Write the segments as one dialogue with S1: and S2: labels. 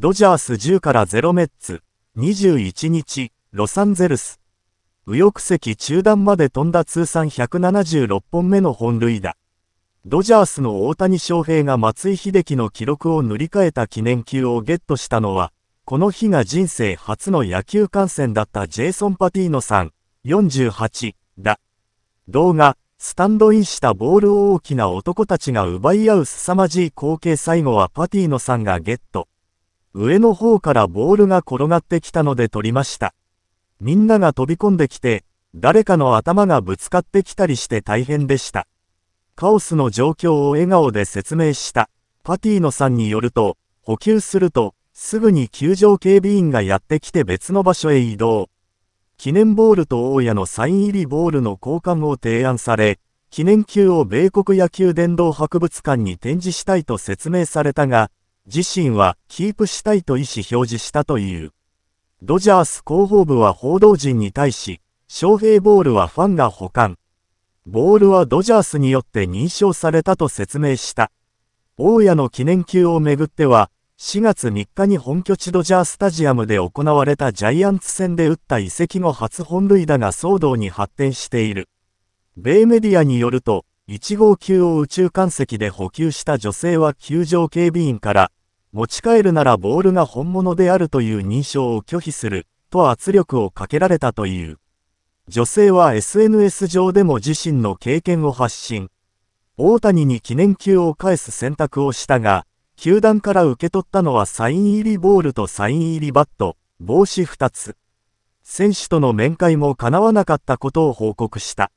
S1: ドジャース10から0メッツ、21日、ロサンゼルス。右翼席中段まで飛んだ通算176本目の本塁打。ドジャースの大谷翔平が松井秀喜の記録を塗り替えた記念球をゲットしたのは、この日が人生初の野球観戦だったジェイソン・パティーノさん、48、だ。動画、スタンドインしたボールを大きな男たちが奪い合う凄まじい光景最後はパティーノさんがゲット。上の方からボールが転がってきたので取りました。みんなが飛び込んできて、誰かの頭がぶつかってきたりして大変でした。カオスの状況を笑顔で説明した。パティーノさんによると、補給すると、すぐに球場警備員がやってきて別の場所へ移動。記念ボールと大家のサイン入りボールの交換を提案され、記念球を米国野球殿堂博物館に展示したいと説明されたが、自身はキープしたいと意思表示したという。ドジャース広報部は報道陣に対し、翔平ボールはファンが保管。ボールはドジャースによって認証されたと説明した。大家の記念球をめぐっては、4月3日に本拠地ドジャースタジアムで行われたジャイアンツ戦で打った移籍後初本塁打が騒動に発展している。米メディアによると、1号級を宇宙艦籍で補給した女性は球場警備員から、持ち帰るならボールが本物であるという認証を拒否すると圧力をかけられたという女性は SNS 上でも自身の経験を発信大谷に記念球を返す選択をしたが球団から受け取ったのはサイン入りボールとサイン入りバット帽子2つ選手との面会も叶わなかったことを報告した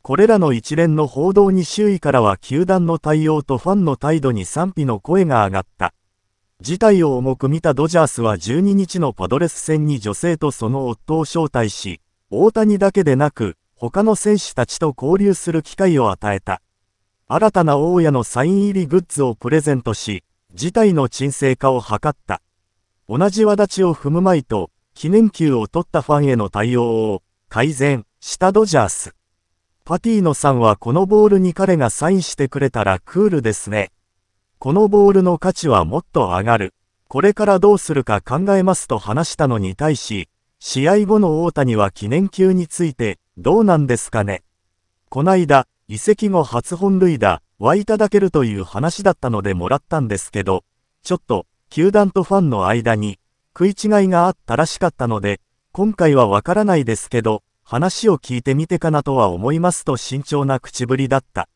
S1: これらの一連の報道に周囲からは球団の対応とファンの態度に賛否の声が上がった事態を重く見たドジャースは12日のパドレス戦に女性とその夫を招待し、大谷だけでなく、他の選手たちと交流する機会を与えた。新たな大家のサイン入りグッズをプレゼントし、事態の沈静化を図った。同じ輪立ちを踏むまいと、記念球を取ったファンへの対応を改善したドジャース。パティーノさんはこのボールに彼がサインしてくれたらクールですね。このボールの価値はもっと上がる。これからどうするか考えますと話したのに対し、試合後の大谷は記念球について、どうなんですかね。こないだ、移籍後初本塁打、はいただけるという話だったのでもらったんですけど、ちょっと、球団とファンの間に、食い違いがあったらしかったので、今回はわからないですけど、話を聞いてみてかなとは思いますと慎重な口ぶりだった。